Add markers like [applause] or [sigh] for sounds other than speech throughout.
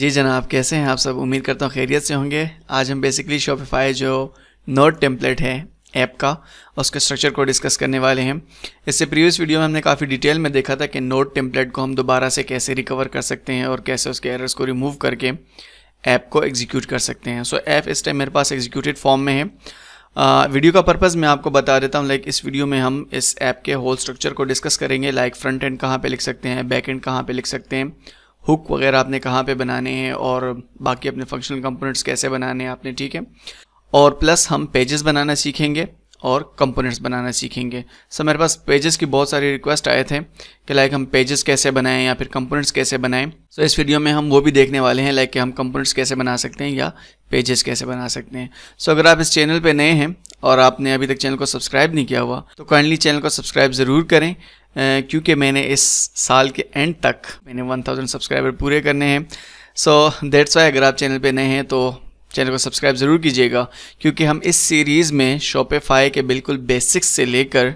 जी जनाब कैसे हैं आप सब उम्मीद करता हूँ खैरियत से होंगे आज हम बेसिकली शॉपिफाई जो नोट टेम्पलेट है ऐप का उसके स्ट्रक्चर को डिस्कस करने वाले हैं इससे प्रीवियस वीडियो में हमने काफ़ी डिटेल में देखा था कि नोट टेम्पलेट को हम दोबारा से कैसे रिकवर कर सकते हैं और कैसे उसके एरर्स को रिमूव करके ऐप को एग्जीक्यूट कर सकते हैं सो ऐप इस टाइम मेरे पास एग्जीक्यूटिड फॉर्म में है आ, वीडियो का पर्पज़ मैं आपको बता देता हूँ लाइक इस वीडियो में हम इस ऐप के होल स्ट्रक्चर को डिस्कस करेंगे लाइक फ्रंट एंड कहाँ पर लिख सकते हैं बैक एंड कहाँ पर लिख सकते हैं हुक वगैरह आपने कहाँ पे बनाने हैं और बाकी अपने फंक्शनल कंपोनेंट्स कैसे बनाने हैं आपने ठीक है और प्लस हम पेजेस बनाना सीखेंगे और कंपोनेंट्स बनाना सीखेंगे सर मेरे पास पेजेस की बहुत सारी रिक्वेस्ट आए थे कि लाइक हम पेजेस कैसे बनाएं या फिर कंपोनेंट्स कैसे बनाएं सो so, इस वीडियो में हम वो भी देखने वाले हैं लाइक कि हम कंपोनेंट्स कैसे बना सकते हैं या पेजेस कैसे बना सकते हैं सो so, अगर आप इस चैनल पर नए हैं और आपने अभी तक चैनल को सब्सक्राइब नहीं किया हुआ तो काइंडली चैनल को सब्सक्राइब ज़रूर करें क्योंकि मैंने इस साल के एंड तक मैंने 1000 सब्सक्राइबर पूरे करने हैं सो दैट्स वाई अगर आप चैनल पे नए हैं तो चैनल को सब्सक्राइब ज़रूर कीजिएगा क्योंकि हम इस सीरीज़ में शॉपिफाई के बिल्कुल बेसिक्स से लेकर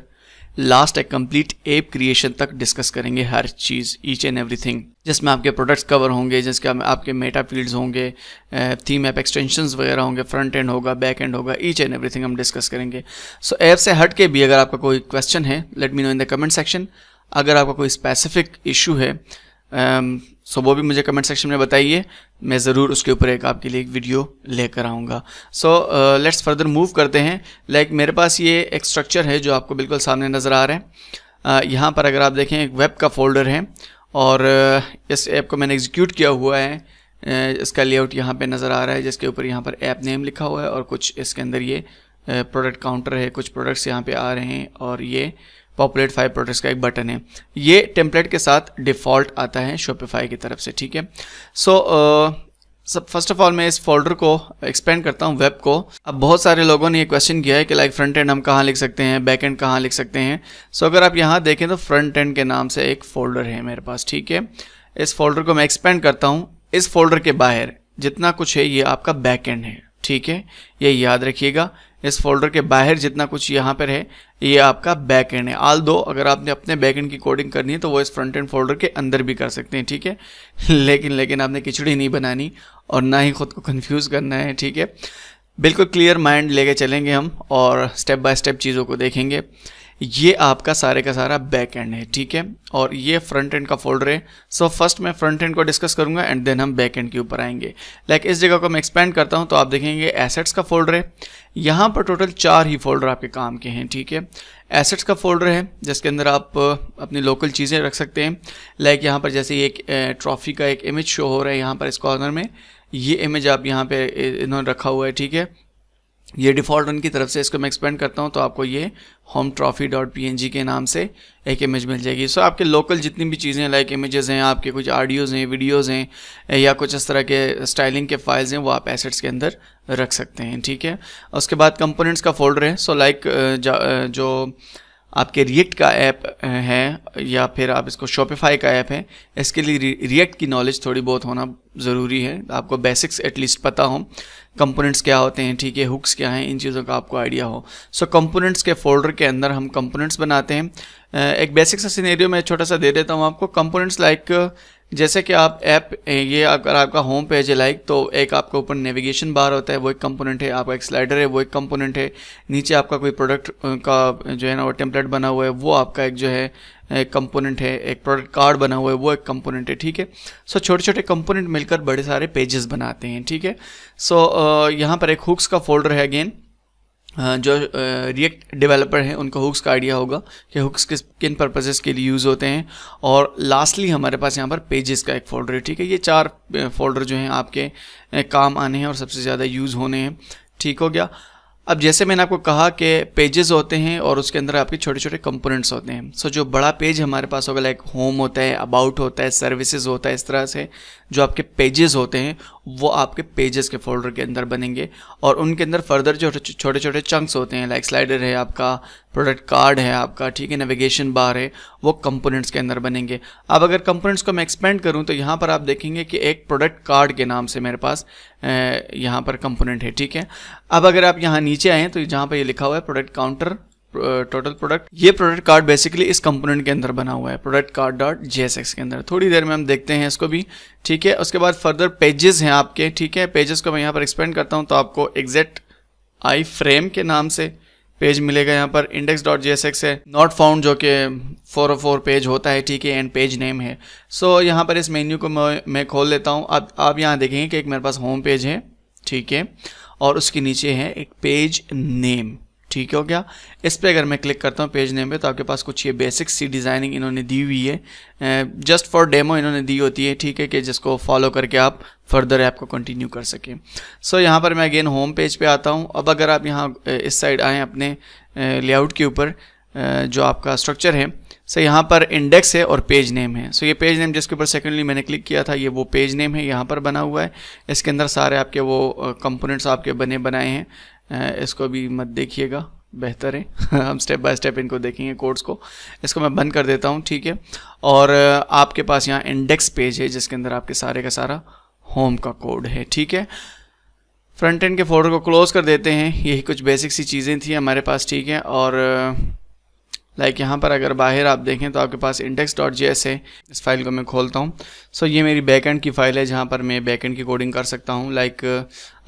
last a complete app creation तक डिस्कस करेंगे हर चीज़ ईच एंड एवरीथिंग जिसमें आपके प्रोडक्ट्स कवर होंगे जिसके आपके मेटा फील्ड्स होंगे थीम ऐप एक्सटेंशंस वगैरह होंगे फ्रंट एंड होगा बैक एंड होगा ईच एंड एवरीथिंग हम डिस्कस करेंगे सो so, ऐप से हट के भी अगर आपका कोई क्वेश्चन है let me know in the comment section अगर आपका कोई स्पेसिफिक इशू है सो so, वो भी मुझे कमेंट सेक्शन में बताइए मैं ज़रूर उसके ऊपर एक आपके लिए एक वीडियो लेकर आऊँगा सो लेट्स फर्दर मूव करते हैं लाइक like, मेरे पास ये एक स्ट्रक्चर है जो आपको बिल्कुल सामने नज़र आ रहा है uh, यहाँ पर अगर आप देखें एक वेब का फोल्डर है और इस ऐप को मैंने एग्जीक्यूट किया हुआ है इसका लेआउट यहाँ पे नज़र आ रहा है जिसके ऊपर यहाँ पर ऐप नेम लिखा हुआ है और कुछ इसके अंदर ये प्रोडक्ट काउंटर है कुछ प्रोडक्ट्स यहाँ पे आ रहे हैं और ये पॉपुलेट फाइव प्रोडक्ट्स का एक बटन है ये टेम्पलेट के साथ डिफ़ॉल्ट आता है शोपिफाई की तरफ से ठीक है सो so, uh, सब फर्स्ट ऑफ ऑल मैं इस फोल्डर को एक्सपेंड करता हूँ वेब को अब बहुत सारे लोगों ने ये क्वेश्चन किया है कि लाइक फ्रंट एंड हम कहाँ लिख सकते हैं बैक एंड कहाँ लिख सकते हैं सो so, अगर आप यहाँ देखें तो फ्रंट एंड के नाम से एक फोल्डर है मेरे पास ठीक है इस फोल्डर को मैं एक्सपेंड करता हूँ इस फोल्डर के बाहर जितना कुछ है ये आपका बैक एंड है ठीक है ये याद रखिएगा इस फोल्डर के बाहर जितना कुछ यहाँ पर है ये आपका बैक एंड है आल दो अगर आपने अपने बैक एंड की कोडिंग करनी है तो वो इस फ्रंट एंड फोल्डर के अंदर भी कर सकते हैं ठीक है [laughs] लेकिन लेकिन आपने खिचड़ी नहीं बनानी और ना ही ख़ुद को कन्फ्यूज़ करना है ठीक है बिल्कुल क्लियर माइंड लेके चलेंगे हम और स्टेप बाय स्टेप चीज़ों को देखेंगे ये आपका सारे का सारा बैक एंड है ठीक है और ये फ्रंट एंड का फोल्डर है सो so, फर्स्ट मैं फ्रंट एंड को डिस्कस करूंगा एंड देन हम बैक एंड के ऊपर आएंगे लाइक like, इस जगह को मैं एक्सपेंड करता हूं तो आप देखेंगे एसेट्स का फोल्डर है यहाँ पर टोटल चार ही फोल्डर आपके काम के हैं ठीक है एसेट्स का फोल्डर है जिसके अंदर आप uh, अपनी लोकल चीज़ें रख सकते हैं लाइक like यहाँ पर जैसे एक ट्रॉफी uh, का एक इमेज शो हो रहा है यहाँ पर इस कॉर्नर में ये इमेज आप यहाँ पे इन्होंने रखा हुआ है ठीक है ये डिफ़ॉल्ट उनकी तरफ से इसको मैं एक्सपेंड करता हूँ तो आपको ये होम ट्रॉफी डॉट पी के नाम से एक इमेज मिल जाएगी सो आपके लोकल जितनी भी चीज़ें लाइक इमेजेस हैं आपके कुछ ऑडियोज़ हैं वीडियोज़ हैं या कुछ इस तरह के स्टाइलिंग के फाइल्स हैं वो आप एसेट्स के अंदर रख सकते हैं ठीक है उसके बाद कंपोनेंट्स का फोल्डर है सो लाइक जो, जो आपके रिएक्ट का ऐप है या फिर आप इसको शॉपिफाई का ऐप है इसके लिए रिएक्ट की नॉलेज थोड़ी बहुत होना ज़रूरी है आपको बेसिक्स एटलीस्ट पता हो कंपोनेंट्स क्या होते हैं ठीक है हुक्स क्या हैं इन चीज़ों का आपको आइडिया हो सो so, कंपोनेंट्स के फोल्डर के अंदर हम कंपोनेंट्स बनाते हैं एक बेसिक सा सीनेरियो मैं छोटा सा दे देता हूँ आपको कंपोनेंट्स लाइक like, जैसे कि आप ऐप ये अगर आपका होम पेज है लाइक तो एक आपका ऊपर नेविगेशन बार होता है वो एक कंपोनेंट है आपका एक स्लाइडर है वो एक कंपोनेंट है नीचे आपका कोई प्रोडक्ट का जो है ना वो टेम्पलेट बना हुआ है वो आपका एक जो है एक कंपोनेंट है एक प्रोडक्ट कार्ड बना हुआ है वो एक कंपोनेंट है ठीक है सो छोटे छोटे कंपोनेंट मिलकर बड़े सारे पेजेस बनाते हैं ठीक है सो यहाँ पर एक हुक्स का फोल्डर है अगेन हाँ, जो रिएक्ट डेवलपर हैं उनको हुक्स का आइडिया होगा कि हुक्स किस किन पर्पजेज़ के लिए यूज़ होते हैं और लास्टली हमारे पास यहाँ पर पेजेस का एक फोल्डर है ठीक है ये चार फोल्डर जो हैं आपके काम आने हैं और सबसे ज़्यादा यूज़ होने हैं ठीक हो गया अब जैसे मैंने आपको कहा कि पेजेस होते हैं और उसके अंदर आपके छोटे छोटे कंपोनेंट्स होते हैं सो so, जो बड़ा पेज हमारे पास होगा लाइक होम होता है अबाउट होता है सर्विसेज होता है इस तरह से जो आपके पेजेस होते हैं वो आपके पेजेस के फोल्डर के अंदर बनेंगे और उनके अंदर फर्दर जो छोटे छोटे चंक्स होते हैं लाइक स्लाइडर है आपका प्रोडक्ट कार्ड है आपका ठीक है नेविगेशन बार है वो कंपोनेंट्स के अंदर बनेंगे अब अगर कंपोनेंट्स को मैं एक्सपेंड करूँ तो यहाँ पर आप देखेंगे कि एक प्रोडक्ट कार्ड के नाम से मेरे पास यहाँ पर कंपोनेंट है ठीक है अब अगर आप यहाँ नीचे आएँ तो जहाँ पर ये लिखा हुआ है प्रोडक्ट काउंटर टोटल प्रोडक्ट ये प्रोडक्ट कार्ड बेसिकली इस कंपोनेंट के अंदर बना हुआ है प्रोडक्ट कार्ड डॉट जेएसएक्स के अंदर थोड़ी देर में हम देखते हैं इसको भी ठीक है उसके बाद फर्दर पेजेस हैं आपके ठीक है पेजेस को मैं यहाँ पर एक्सपेंड करता हूँ तो आपको एग्जैक्ट आई फ्रेम के नाम से पेज मिलेगा यहाँ पर index dot J S X है नॉट फाउंड जो कि फोर ओ फोर पेज होता है ठीक है एंड पेज नेम है सो so, यहाँ पर इस मेन्यू को मैं मैं खोल लेता हूँ आप आप यहाँ देखेंगे कि एक मेरे पास होम पेज है ठीक है और उसके नीचे है एक पेज नेम ठीक हो गया इस पर अगर मैं क्लिक करता हूँ पेज नेम पे तो आपके पास कुछ ये बेसिक सी डिज़ाइनिंग इन्होंने दी हुई है जस्ट फॉर डेमो इन्होंने दी होती है ठीक है कि जिसको फॉलो करके आप फर्दर ऐप को कंटिन्यू कर सकें सो so, यहाँ पर मैं अगेन होम पेज पे आता हूँ अब अगर आप यहाँ इस साइड आएँ अपने लेआउट के ऊपर जो आपका स्ट्रक्चर है सो यहाँ पर इंडेक्स है और पेज नेम है सो so, ये पेज नेम जिसके ऊपर सेकेंडली मैंने क्लिक किया था ये वो पेज नेम है यहाँ पर बना हुआ है इसके अंदर सारे आपके वो कंपोनेंट्स आपके बने बनाए हैं इसको भी मत देखिएगा बेहतर है [laughs] हम स्टेप बाय स्टेप इनको देखेंगे कोड्स को इसको मैं बंद कर देता हूँ ठीक है और आपके पास यहाँ इंडेक्स पेज है जिसके अंदर आपके सारे का सारा होम का कोड है ठीक है फ्रंट एंड के फोल्डर को क्लोज कर देते हैं यही कुछ बेसिक सी चीज़ें थी हमारे पास ठीक है और लाइक यहाँ पर अगर बाहर आप देखें तो आपके पास इंडेक्स डॉट जी है इस फाइल को मैं खोलता हूँ सो so, ये मेरी बैकएंड की फ़ाइल है जहाँ पर मैं बैकएंड की कोडिंग कर सकता हूँ लाइक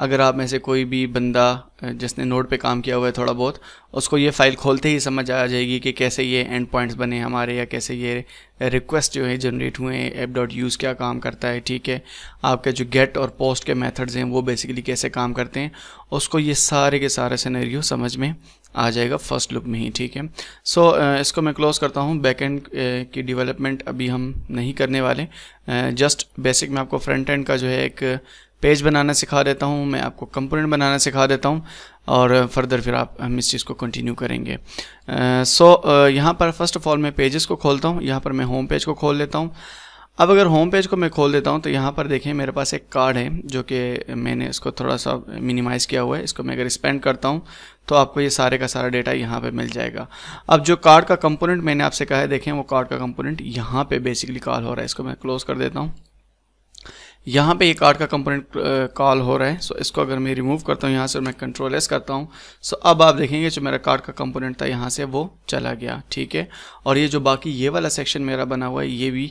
अगर आप में से कोई भी बंदा जिसने नोड पे काम किया हुआ है थोड़ा बहुत उसको ये फ़ाइल खोलते ही समझ आ जाएगी कि कैसे ये एंड पॉइंट्स बने हमारे या कैसे ये रिक्वेस्ट जो है जनरेट हुए हैं एप डॉट यूज़ क्या काम करता है ठीक है आपके जो गेट और पोस्ट के मेथड्स हैं वो बेसिकली कैसे काम करते हैं उसको ये सारे के सारे सिनेरियो समझ में आ जाएगा फर्स्ट लुक में ही ठीक है सो so, इसको मैं क्लोज़ करता हूँ एंड की डिवेलपमेंट अभी हम नहीं करने वाले जस्ट बेसिक मैं आपको फ्रंट एंड का जो है एक पेज बनाना सिखा देता हूँ मैं आपको कंपोनेंट बनाना सिखा देता हूँ और फर्दर फिर आप हम इस चीज़ को कंटिन्यू करेंगे सो uh, so, uh, यहाँ पर फर्स्ट ऑफ ऑल मैं पेजेस को खोलता हूँ यहाँ पर मैं होम पेज को खोल लेता हूँ अब अगर होम पेज को मैं खोल देता हूँ तो यहाँ पर देखें मेरे पास एक कार्ड है जो कि मैंने इसको थोड़ा सा मिनिमाइज़ किया हुआ है इसको मैं अगर स्पेंड करता हूँ तो आपको ये सारे का सारा डेटा यहाँ पे मिल जाएगा अब जो कार्ड का कंपोनेंट मैंने आपसे कहा है देखें वो कार्ड का कंपोनेंट यहाँ पे बेसिकली कॉल हो रहा है इसको मैं क्लोज़ कर देता हूँ यहाँ पे ये कार्ड का कंपोनेंट कॉल uh, हो रहा है सो इसको अगर मैं रिमूव करता हूँ यहाँ से मैं कंट्रोल एस करता हूँ सो अब आप देखेंगे जो मेरा कार्ड का कंपोनेंट था यहाँ से वो चला गया ठीक है और ये जो बाकी ये वाला सेक्शन मेरा बना हुआ है ये भी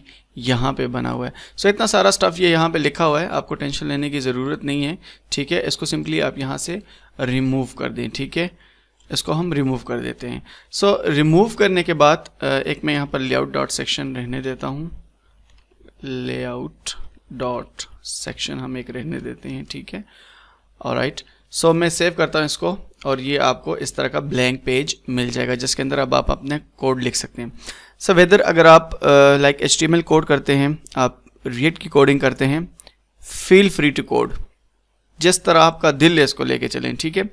यहाँ पे बना हुआ है सो so, इतना सारा स्टफ़ ये यहाँ पे लिखा हुआ है आपको टेंशन लेने की ज़रूरत नहीं है ठीक है इसको सिंपली आप यहाँ से रिमूव कर दें ठीक है इसको हम रिमूव कर देते हैं सो so, रिमूव करने के बाद uh, एक मैं यहाँ पर लेआउट डॉट सेक्शन रहने देता हूँ लेआउट डॉट सेक्शन हम एक रहने देते हैं ठीक है और राइट सो मैं सेव करता हूँ इसको और ये आपको इस तरह का ब्लैंक पेज मिल जाएगा जिसके अंदर अब आप अपने कोड लिख सकते हैं सो so, वेदर अगर आप लाइक एच टी कोड करते हैं आप रिएक्ट की कोडिंग करते हैं फील फ्री टू कोड जिस तरह आपका दिल है इसको लेके चलें ठीक है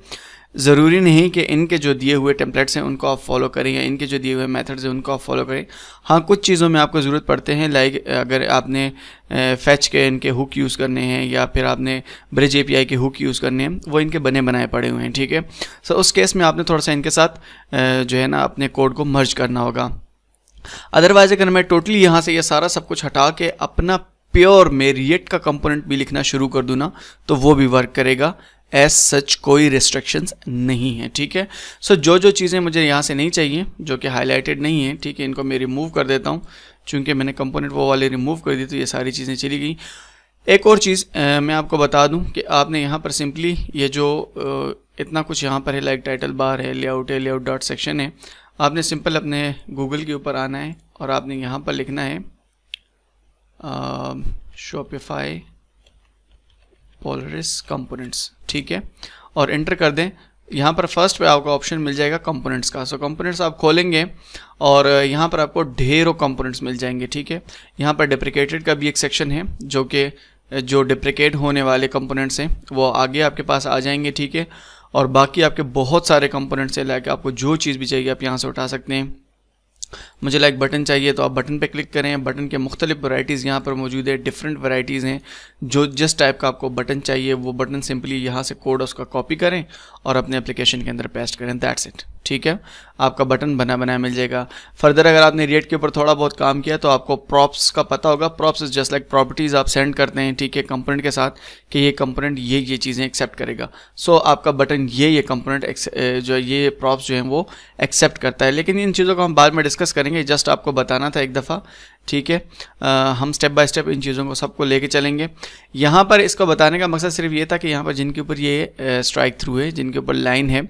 ज़रूरी नहीं कि इनके जो दिए हुए टेम्पलेट्स हैं उनको आप फॉलो करें या इनके जो दिए हुए मेथड्स हैं उनको आप फॉलो करें हाँ कुछ चीज़ों में आपको ज़रूरत पड़ते हैं लाइक अगर आपने फैच के इनके हुक यूज़ करने हैं या फिर आपने ब्रिज ए के हुक यूज़ करने हैं वो इनके बने बनाए पड़े हुए हैं ठीक है सो उस केस में आपने थोड़ा सा इनके साथ जो है ना अपने कोड को मर्ज करना होगा अदरवाइज़ अगर मैं टोटली यहाँ से ये यह सारा सब कुछ हटा के अपना प्योर मेरिएट का कंपोनेंट भी लिखना शुरू कर दूँ ना तो वो भी वर्क करेगा एज सच कोई रिस्ट्रिक्शंस नहीं है ठीक है सो जो जो चीज़ें मुझे यहाँ से नहीं चाहिए जो कि हाईलाइटेड नहीं है ठीक है इनको मैं रिमूव कर देता हूँ चूँकि मैंने कंपोनेंट वो वाले रिमूव कर दी तो ये सारी चीज़ें चली गई एक और चीज़ मैं आपको बता दूं कि आपने यहाँ पर सिंपली ये जो आ, इतना कुछ यहाँ पर है लाइक टाइटल बार है लेआउट है लेआउट डॉट सेक्शन है आपने सिंपल अपने गूगल के ऊपर आना है और आपने यहाँ पर लिखना है शॉपिफाई पोलरिस कंपोनेंट्स ठीक है और एंटर कर दें यहाँ पर फर्स्ट पे आपका ऑप्शन मिल जाएगा कंपोनेंट्स का सो कंपोनेंट्स आप खोलेंगे और यहाँ पर आपको ढेरों कंपोनेंट्स मिल जाएंगे ठीक है यहाँ पर डिप्रिकेटेड का भी एक सेक्शन है जो कि जो डिप्रिकेट होने वाले कंपोनेंट्स हैं वो आगे आपके पास आ जाएंगे ठीक है और बाकी आपके बहुत सारे कंपोनेंट्स हैं लाके आपको जो चीज़ भी चाहिए आप यहाँ से उठा सकते हैं मुझे लाइक बटन चाहिए तो आप बटन पे क्लिक करें बटन के मुख्तलिफ वैराइटीज़ यहाँ पर मौजूद है डिफरेंट वैराइटीज़ हैं जो जिस टाइप का आपको बटन चाहिए वो बटन सिंपली यहाँ से कोड उसका कॉपी करें और अपने एप्लीकेशन के अंदर पेस्ट करें दैट्स इट ठीक है आपका बटन बना बनाया मिल जाएगा फर्दर अगर आपने रेट के ऊपर थोड़ा बहुत काम किया तो आपको प्रॉप्स का पता होगा props is just like properties आप सेंड करते हैं ठीक है कंपोनेंट के साथ कि ये कंपोनेंट ये ये चीज़ें एक्सेप्ट करेगा सो so, आपका बटन ये ये कंपोनेंट जो ये प्रॉप्स जो हैं वो एक्सेप्ट करता है लेकिन इन चीज़ों को हम बाद में डिस्कस करेंगे करेंगे जस्ट आपको बताना था एक दफ़ा ठीक है हम स्टेप बाय स्टेप इन चीज़ों को सबको लेके चलेंगे यहाँ पर इसको बताने का मकसद सिर्फ ये था कि यहाँ पर जिनके ऊपर ये स्ट्राइक थ्रू है जिनके ऊपर लाइन है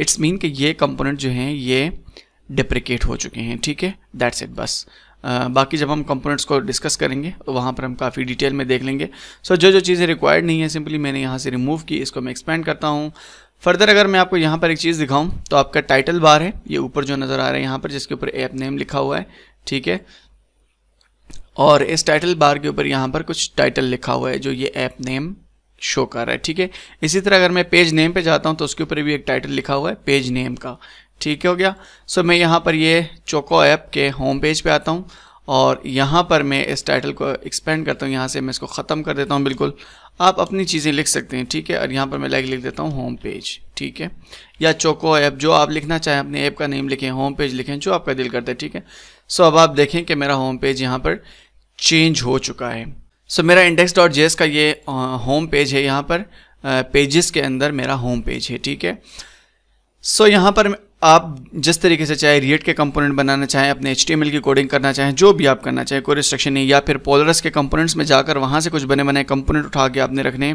इट्स मीन कि ये कंपोनेंट जो हैं ये डिप्रिकेट हो चुके हैं ठीक है दैट्स इट बस आ, बाकी जब हम कंपोनेंट्स को डिस्कस करेंगे तो वहाँ पर हम काफ़ी डिटेल में देख लेंगे सो so, जो जो चीज़ें रिक्वायर्ड नहीं है सिंपली मैंने यहाँ से रिमूव की इसको मैं एक्सपेंड करता हूँ फर्दर अगर मैं आपको यहाँ पर एक चीज़ दिखाऊँ तो आपका टाइटल बार है ये ऊपर जो नज़र आ रहा है यहाँ पर जिसके ऊपर ऐप नेम लिखा हुआ है ठीक है और इस टाइटल बार के ऊपर यहाँ पर कुछ टाइटल लिखा हुआ है जो ये ऐप नेम शो कर रहा है ठीक है इसी तरह अगर मैं पेज नेम पे जाता हूँ तो उसके ऊपर भी एक टाइटल लिखा हुआ है पेज नेम का ठीक हो गया सो मैं यहाँ पर ये चोको ऐप के होम पेज पे आता हूँ और यहाँ पर मैं इस टाइटल को एक्सपेंड करता हूँ यहाँ से मैं इसको ख़त्म कर देता हूँ बिल्कुल आप अपनी चीज़ें लिख सकते हैं ठीक है और यहाँ पर मैं लाइक लिख देता हूँ होम पेज ठीक है या चोको ऐप जो आप लिखना चाहें अपने ऐप का नेम लिखें होम पेज लिखें जो आपका दिल करता है ठीक है सो अब आप देखें कि मेरा होम पेज यहाँ पर चेंज हो चुका है सो मेरा इंडेक्स डॉट जेस का ये होम पेज है यहाँ पर पेजेस के अंदर मेरा होम पेज है ठीक है सो यहाँ पर आप जिस तरीके से चाहे रिएट के कंपोनेंट बनाना चाहें अपने एच की कोडिंग करना चाहें जो भी आप करना चाहें कोई रिस्ट्रक्शन नहीं या फिर पोलरस के कंपोनेंट्स में जाकर वहाँ से कुछ बने बने कंपोनेंट उठा के आपने रखने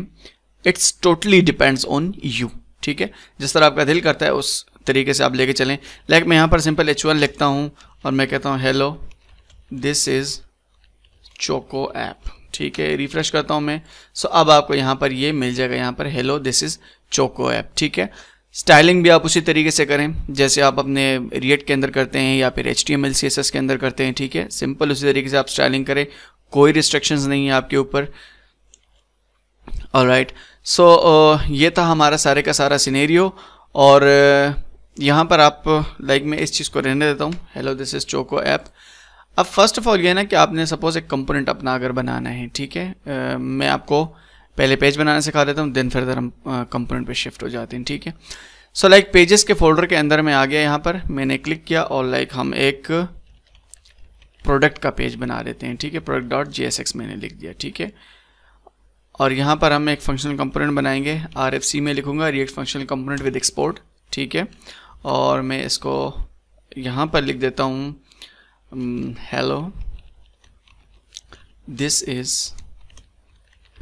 it's totally depends on you ठीक है जिस तरह आपका दिल करता है उस तरीके से आप लेके चलें लाइक मैं यहाँ पर सिंपल एच लिखता हूँ और मैं कहता हूँ hello this is Choco app ठीक है रिफ्रेश करता हूँ मैं सो so, अब आपको यहाँ पर ये मिल जाएगा यहाँ पर hello this is Choco app ठीक है स्टाइलिंग भी आप उसी तरीके से करें जैसे आप अपने रिएट के अंदर करते हैं या फिर H T M L C S S के अंदर करते हैं ठीक है सिंपल उसी तरीके से आप स्टाइलिंग करें कोई रिस्ट्रिक्शंस नहीं है आपके ऊपर और राइट सो ये था हमारा सारे का सारा सिनेरियो और uh, यहाँ पर आप लाइक like, मैं इस चीज़ को रहने देता हूँ hello this is Choco app अब फर्स्ट ऑफ ऑल ये ना कि आपने सपोज़ एक कंपोनेंट अपना अगर बनाना है ठीक है uh, मैं आपको पहले पेज बनाना सिखा देता हूँ दिन फिर हम कंपोनेंट पे शिफ्ट हो जाते हैं ठीक है सो लाइक पेजेस के फोल्डर के अंदर में आ गया यहाँ पर मैंने क्लिक किया और लाइक like, हम एक प्रोडक्ट का पेज बना देते हैं ठीक है प्रोडक्ट डॉट जी मैंने लिख दिया ठीक है और यहाँ पर हम एक फंक्शनल कंपोनेंट बनाएंगे आर में लिखूंगा React functional component with export ठीक है और मैं इसको यहाँ पर लिख देता हूँ hello this is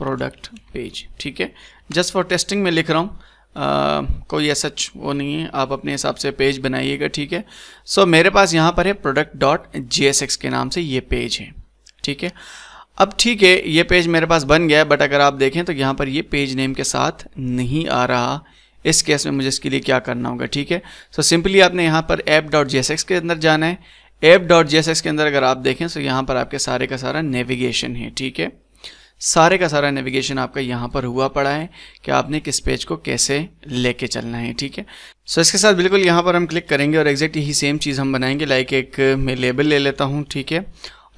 product page ठीक है जस्ट फॉर टेस्टिंग में लिख रहा हूँ Uh, कोई ऐसा वो नहीं है आप अपने हिसाब से पेज बनाइएगा ठीक है सो so, मेरे पास यहाँ पर है प्रोडक्ट डॉट जी के नाम से ये पेज है ठीक है अब ठीक है ये पेज मेरे पास बन गया है बट अगर आप देखें तो यहाँ पर ये पेज नेम के साथ नहीं आ रहा इस केस में मुझे इसके लिए क्या करना होगा ठीक है सो so, सिंपली आपने यहाँ पर ऐप डॉट जी के अंदर जाना है ऐप डॉट जी के अंदर अगर आप देखें तो यहाँ पर आपके सारे का सारा नेविगेशन है ठीक है सारे का सारा नेविगेशन आपका यहाँ पर हुआ पड़ा है कि आपने किस पेज को कैसे लेके चलना है ठीक है सो इसके साथ बिल्कुल यहाँ पर हम क्लिक करेंगे और एग्जैक्ट यही सेम चीज़ हम बनाएंगे लाइक एक मैं लेबल ले लेता हूँ ठीक है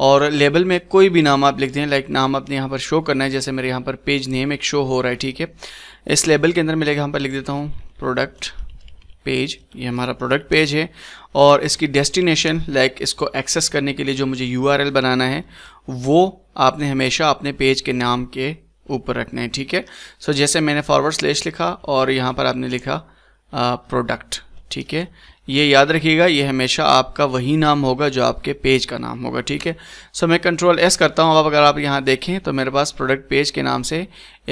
और लेबल में कोई भी नाम आप लिखते हैं लाइक नाम आपने यहाँ पर शो करना है जैसे मेरे यहाँ पर पेज नेम एक शो हो रहा है ठीक है इस लेबल के अंदर मैं लेकर यहाँ पर लिख देता हूँ प्रोडक्ट पेज ये हमारा प्रोडक्ट पेज है और इसकी डेस्टिनेशन लाइक इसको एक्सेस करने के लिए जो मुझे यू बनाना है वो आपने हमेशा अपने पेज के नाम के ऊपर रखने हैं ठीक है सो so, जैसे मैंने फॉरवर्ड स्लेश लिखा और यहाँ पर आपने लिखा प्रोडक्ट ठीक है ये याद रखिएगा ये हमेशा आपका वही नाम होगा जो आपके पेज का नाम होगा ठीक है सो मैं कंट्रोल एस करता हूँ अब अगर आप यहाँ देखें तो मेरे पास प्रोडक्ट पेज के नाम से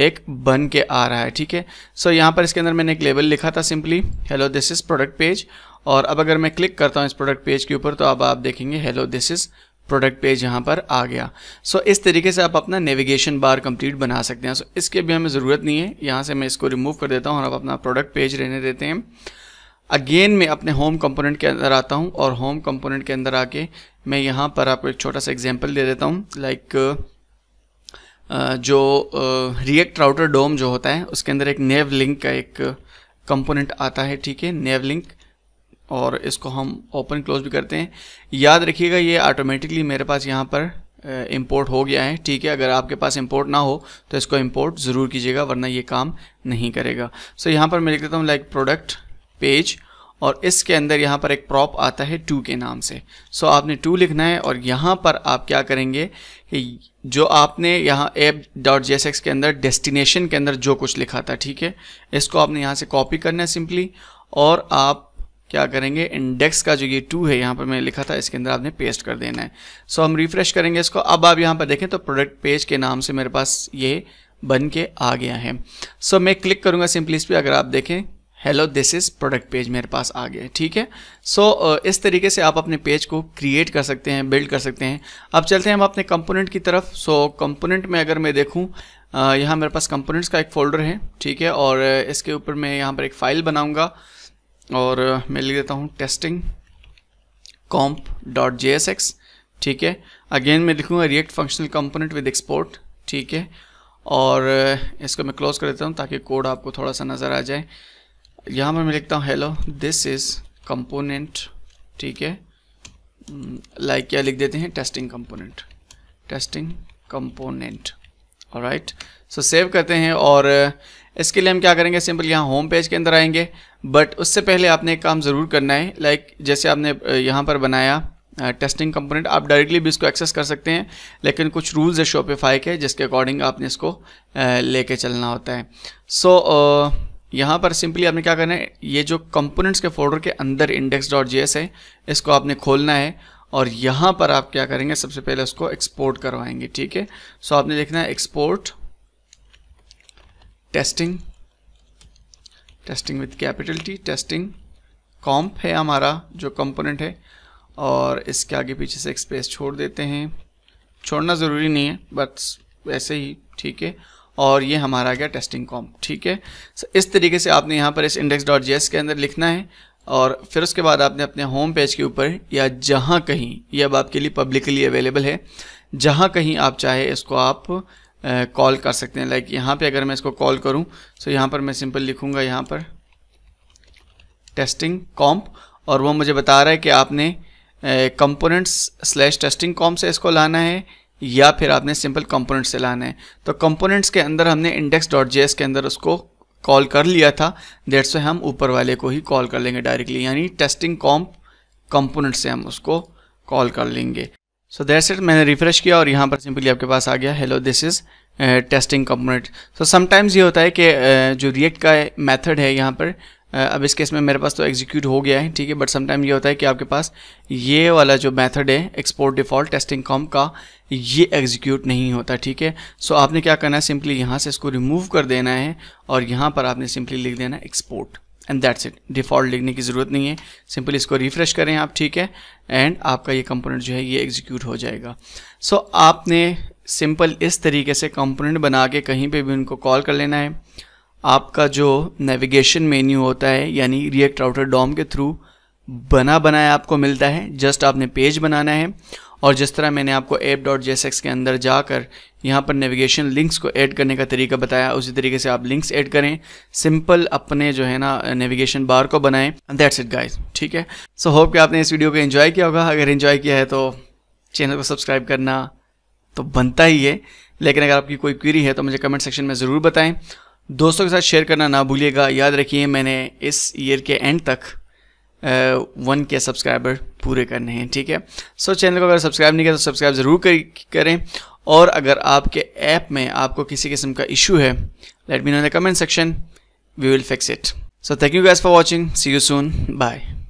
एक बन के आ रहा है ठीक है सो यहाँ पर इसके अंदर मैंने एक लेबल लिखा था simply hello this is product page और अब अगर मैं क्लिक करता हूँ इस प्रोडक्ट पेज के ऊपर तो अब आप देखेंगे hello this is product page यहाँ पर आ गया सो so, इस तरीके से आप अपना नेविगेशन बार कंप्लीट बना सकते हैं सो so, इसके भी हमें ज़रूरत नहीं है यहाँ से मैं इसको रिमूव कर देता हूँ और आप अपना प्रोडक्ट पेज रहने देते हैं अगेन मैं अपने होम कंपोनेंट के अंदर आता हूँ और होम कंपोनेंट के अंदर आके मैं यहाँ पर आपको एक छोटा सा एग्जाम्पल दे देता हूँ लाइक जो रिएक्ट राउटर डोम जो होता है उसके अंदर एक नेव लिंक का एक कंपोनेंट आता है ठीक है नेव लिंक और इसको हम ओपन क्लोज भी करते हैं याद रखिएगा ये ऑटोमेटिकली मेरे पास यहाँ पर इम्पोर्ट हो गया है ठीक है अगर आपके पास इम्पोर्ट ना हो तो इसको इम्पोर्ट ज़रूर कीजिएगा वरना ये काम नहीं करेगा सो so, यहाँ पर मैं लिख देता हूँ लाइक प्रोडक्ट पेज और इसके अंदर यहाँ पर एक प्रॉप आता है टू के नाम से सो so, आपने टू लिखना है और यहाँ पर आप क्या करेंगे कि जो आपने यहाँ एप डॉट जे के अंदर डेस्टिनेशन के अंदर जो कुछ लिखा था ठीक है इसको आपने यहाँ से कॉपी करना है सिंपली और आप क्या करेंगे इंडेक्स का जो ये टू है यहाँ पर मैंने लिखा था इसके अंदर आपने पेस्ट कर देना है सो so, हम रिफ्रेश करेंगे इसको अब आप यहाँ पर देखें तो प्रोडक्ट पेज के नाम से मेरे पास ये बन के आ गया है सो so, मैं क्लिक करूँगा सिंपली इस पर अगर आप देखें hello this is product page मेरे पास आ गया ठीक है सो so, इस तरीके से आप अपने पेज को क्रिएट कर सकते हैं बिल्ड कर सकते हैं अब चलते हैं हम अपने कंपोनेंट की तरफ सो so, कंपोनेंट में अगर मैं देखूं यहाँ मेरे पास कंपोनेंट्स का एक फोल्डर है ठीक है और इसके ऊपर मैं यहाँ पर एक फ़ाइल बनाऊँगा और मैं लिख देता हूँ testing comp dot J S X ठीक है अगेन मैं लिखूँगा React functional component with export ठीक है और इसको मैं क्लोज कर देता हूँ ताकि कोड आपको थोड़ा सा नज़र आ जाए यहाँ पर मैं लिखता हूँ हेलो दिस इज़ कंपोनेंट ठीक है लाइक hmm, क्या लिख देते हैं टेस्टिंग कंपोनेंट टेस्टिंग कंपोनेंट और राइट सो सेव करते हैं और uh, इसके लिए हम क्या करेंगे सिंपल यहाँ होम पेज के अंदर आएंगे बट उससे पहले आपने एक काम ज़रूर करना है लाइक like, जैसे आपने uh, यहाँ पर बनाया टेस्टिंग uh, कंपोनेंट आप डायरेक्टली भी इसको एक्सेस कर सकते हैं लेकिन कुछ रूल्स है शोपिफाई के जिसके अकॉर्डिंग आपने इसको लेके चलना होता है सो so, uh, यहाँ पर सिंपली आपने क्या करना है ये जो कंपोनेंट्स के फोल्डर के अंदर इंडेक्स डॉट जी है इसको आपने खोलना है और यहाँ पर आप क्या करेंगे सबसे पहले उसको एक्सपोर्ट करवाएंगे ठीक है सो आपने लिखना है export testing testing with capital T testing comp है हमारा जो कंपोनेंट है और इसके आगे पीछे से एक स्पेस छोड़ देते हैं छोड़ना ज़रूरी नहीं है बट वैसे ही ठीक है और ये हमारा गया टेस्टिंग कॉम्प ठीक है इस तरीके से आपने यहाँ पर इस इंडेक्स डॉट के अंदर लिखना है और फिर उसके बाद आपने अपने होम पेज के ऊपर या जहाँ कहीं ये अब आपके लिए पब्लिकली अवेलेबल है जहाँ कहीं आप चाहे इसको आप कॉल कर सकते हैं लाइक यहाँ पे अगर मैं इसको कॉल करूँ तो यहाँ पर मैं सिंपल लिखूँगा यहाँ पर टेस्टिंग कॉम्प और वो मुझे बता रहा है कि आपने कंपोनेंट्स स्लैश टेस्टिंग कॉम्प से इसको लाना है या फिर आपने सिंपल कंपोनेंट से लाना है तो कंपोनेंट्स के अंदर हमने इंडेक्स डॉट जे के अंदर उसको कॉल कर लिया था से हम ऊपर वाले को ही कॉल कर लेंगे डायरेक्टली यानी टेस्टिंग कॉम्प कंपोनेंट से हम उसको कॉल कर लेंगे सो दैट्स इट मैंने रिफ्रेश किया और यहाँ पर सिंपली आपके पास आ गया hello this is testing component so sometimes ये होता है कि uh, जो रिएक्ट का मेथड है यहाँ पर uh, अब इस केस में मेरे पास तो एग्जीक्यूट हो गया है ठीक है बट समटाइम ये होता है कि आपके पास ये वाला जो मैथड है एक्सपोर्ट डिफॉल्ट टेस्टिंग कॉम का ये एग्जीक्यूट नहीं होता ठीक है सो आपने क्या करना है सिंपली यहाँ से इसको रिमूव कर देना है और यहाँ पर आपने सिंपली लिख देना है export and that's it default लिखने की ज़रूरत नहीं है सिंपली इसको रिफ़्रेश करें आप ठीक है एंड आपका ये कंपोनेंट जो है ये एग्जीक्यूट हो जाएगा सो so, आपने सिंपल इस तरीके से कंपोनेंट बना के कहीं पे भी उनको कॉल कर लेना है आपका जो नेविगेशन मेन्यू होता है यानी रिएक्ट राउटर डॉम के थ्रू बना बनाया आपको मिलता है जस्ट आपने पेज बनाना है और जिस तरह मैंने आपको एप डॉट जे के अंदर जाकर यहाँ पर नेविगेशन लिंक्स को ऐड करने का तरीका बताया उसी तरीके से आप लिंक्स ऐड करें सिंपल अपने जो है ना नेविगेशन बार को बनाएं दैट्स इट गाइस ठीक है सो so, होप कि आपने इस वीडियो को एंजॉय किया होगा अगर एंजॉय किया है तो चैनल को सब्सक्राइब करना तो बनता ही है लेकिन अगर आपकी कोई क्वीरी है तो मुझे कमेंट सेक्शन में ज़रूर बताएँ दोस्तों के साथ शेयर करना ना भूलिएगा याद रखिए मैंने इस ईयर के एंड तक वन के सब्सक्राइबर पूरे करने हैं ठीक है सो so, चैनल को अगर सब्सक्राइब नहीं किया तो सब्सक्राइब ज़रूर करें और अगर आपके ऐप में आपको किसी किस्म का इशू है let me know in the comment section we will fix it so thank you guys for watching see you soon bye